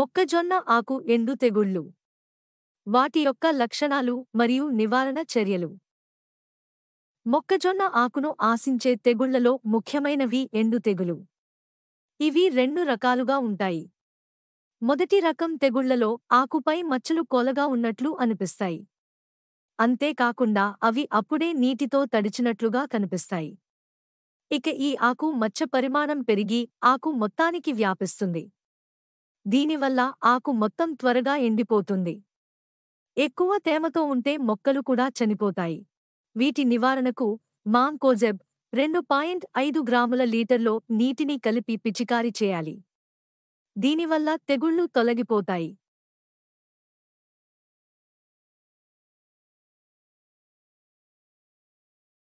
మొక్కజొన్న ఆకు ఎండు తెగుళ్ళు వాటి యొక్క లక్షణాలు మరియు నివారణ చర్యలు మొక్కజొన్న ఆకును ఆశించే తెగుళ్లలో ముఖ్యమైనవి ఎండు తెగులు ఇవి రెండు రకాలుగా ఉంటాయి మొదటి రకం తెగుళ్లలో ఆకుపై మచ్చలు కోలగా ఉన్నట్లు అనిపిస్తాయి అంతేకాకుండా అవి అప్పుడే నీటితో తడిచినట్లుగా కనిపిస్తాయి ఇక ఈ ఆకు మచ్చ పరిమాణం పెరిగి ఆకు మొత్తానికి వ్యాపిస్తుంది దీనివల్ల ఆకు మొత్తం త్వరగా ఎండిపోతుంది ఎక్కువ తేమతో ఉంటే మొక్కలు కూడా చనిపోతాయి వీటి నివారణకు మాంకోజెబ్ రెండు పాయింట్ ఐదు గ్రాముల లీటర్లో నీటిని కలిపి పిచికారి చేయాలి దీనివల్ల తెగుళ్లు తొలగిపోతాయి